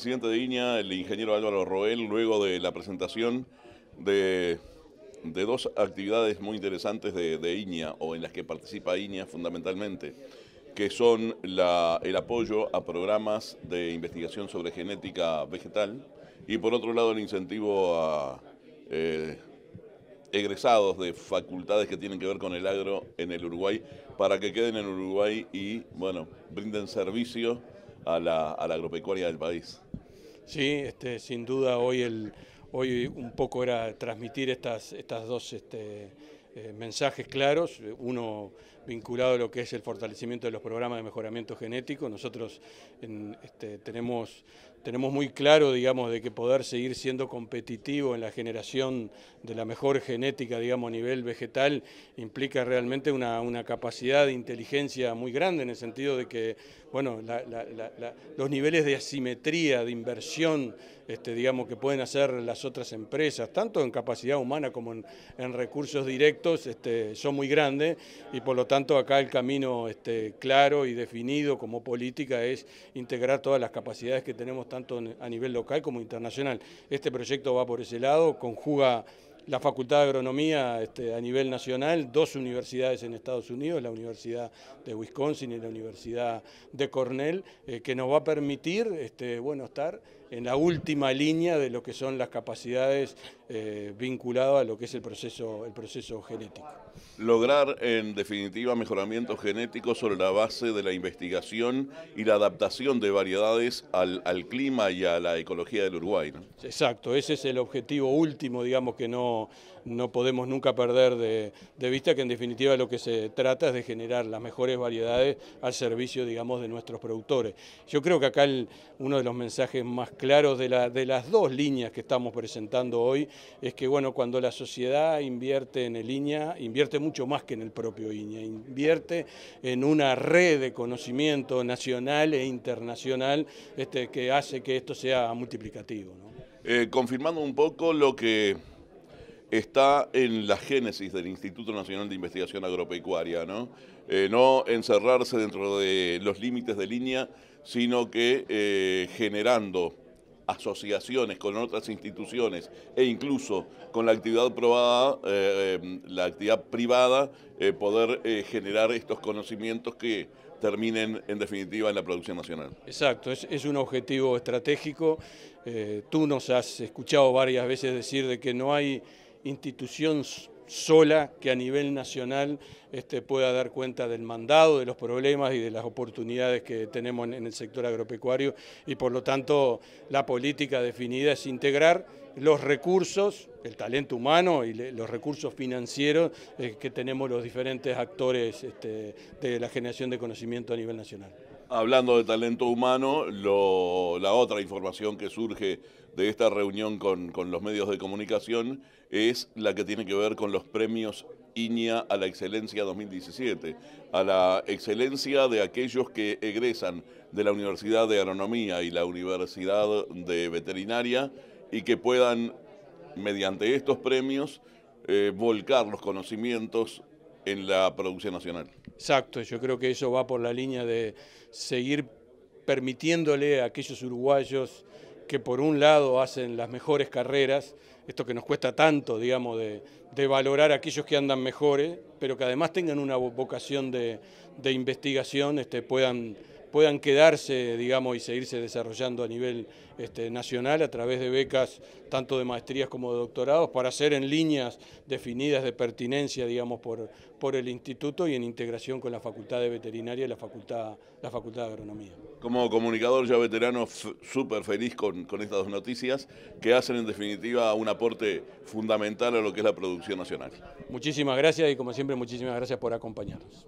presidente de Iña, el ingeniero Álvaro Roel, luego de la presentación de, dos actividades muy interesantes de, de, o en las que participa Iña fundamentalmente, que son el apoyo a programas de investigación sobre genética vegetal y por otro lado el incentivo a eh, egresados de facultades que tienen que ver con el agro en el Uruguay para que queden en Uruguay y, bueno, brinden servicio a la agropecuaria del país. Sí, este, sin duda hoy, el, hoy un poco era transmitir estas, estas dos... Este, eh, mensajes claros, uno vinculado a lo que es el fortalecimiento de los programas de mejoramiento genético. Nosotros este, tenemos tenemos muy claro, digamos, de que poder seguir siendo competitivo en la generación de la mejor genética, digamos, a nivel vegetal, implica realmente una, capacidad de inteligencia muy grande en el sentido de que, bueno, los niveles de asimetría, de inversión, este, digamos, que pueden hacer las otras empresas, tanto en capacidad humana como en, recursos directos, este, son muy grandes y por lo tanto acá el camino este, claro y definido como política es integrar todas las capacidades que tenemos tanto a nivel local como internacional. Este proyecto va por ese lado, conjuga la Facultad de Agronomía este, a nivel nacional, dos universidades en Estados Unidos, la Universidad de Wisconsin y la Universidad de Cornell, eh, que nos va a permitir este, bueno, estar en la última línea de lo que son las capacidades eh, vinculadas a lo que es el proceso, el proceso genético. Lograr, en definitiva, mejoramiento genético sobre la base de la investigación y la adaptación de variedades al, clima y a la ecología del Uruguay. Exacto, ese es el objetivo último, digamos, que no, no podemos nunca perder de, vista, que en definitiva lo que se trata es de generar las mejores variedades al servicio, digamos, de nuestros productores. Yo creo que acá uno de los mensajes más Claro, de, las dos líneas que estamos presentando hoy es que, bueno, cuando la sociedad invierte en el INEA, invierte mucho más que en el propio INEA, invierte en una red de conocimiento nacional e internacional este, que hace que esto sea multiplicativo. Eh, confirmando un poco lo que está en la génesis del Instituto Nacional de Investigación Agropecuaria, ¿no? Eh, encerrarse dentro de los límites de línea, sino que eh, generando asociaciones con otras instituciones e incluso con la actividad, eh, em, la actividad privada, eh, poder eh, generar estos conocimientos que terminen en definitiva en la producción nacional. Exacto, es, un objetivo estratégico. tú nos has escuchado varias veces decir de que no hay instituciones sola que a nivel nacional este, pueda dar cuenta del mandado, de los problemas y de las oportunidades que tenemos en el sector agropecuario y por lo tanto la política definida es integrar los recursos, el talento humano y los recursos financieros eh, que tenemos los diferentes actores este, de la generación de conocimiento a nivel nacional. Hablando de talento humano, la otra información que surge de esta reunión con, los medios de comunicación es la que tiene que ver con los premios Iña a la excelencia 2017, a la excelencia de aquellos que egresan de la Universidad de Agronomía y la Universidad de Veterinaria y que puedan, mediante estos premios, eh, volcar los conocimientos en la producción nacional. Exacto, yo creo que eso va por la línea de seguir permitiéndole a aquellos uruguayos que por un lado hacen las mejores carreras, esto que nos cuesta tanto, digamos, de, valorar a aquellos que andan mejores, pero que además tengan una vocación de, investigación, este, puedan puedan quedarse, digamos, y seguirse desarrollando a nivel este, nacional a través de becas tanto de maestrías como de doctorados para hacer en líneas definidas de pertinencia, digamos, por, por el instituto y en integración con la Facultad de Veterinaria y la Facultad, la facultad de Agronomía. Como comunicador ya veterano, súper feliz con estas dos noticias que hacen en definitiva un aporte fundamental a lo que es la producción nacional. Muchísimas gracias y como siempre muchísimas gracias por acompañarnos.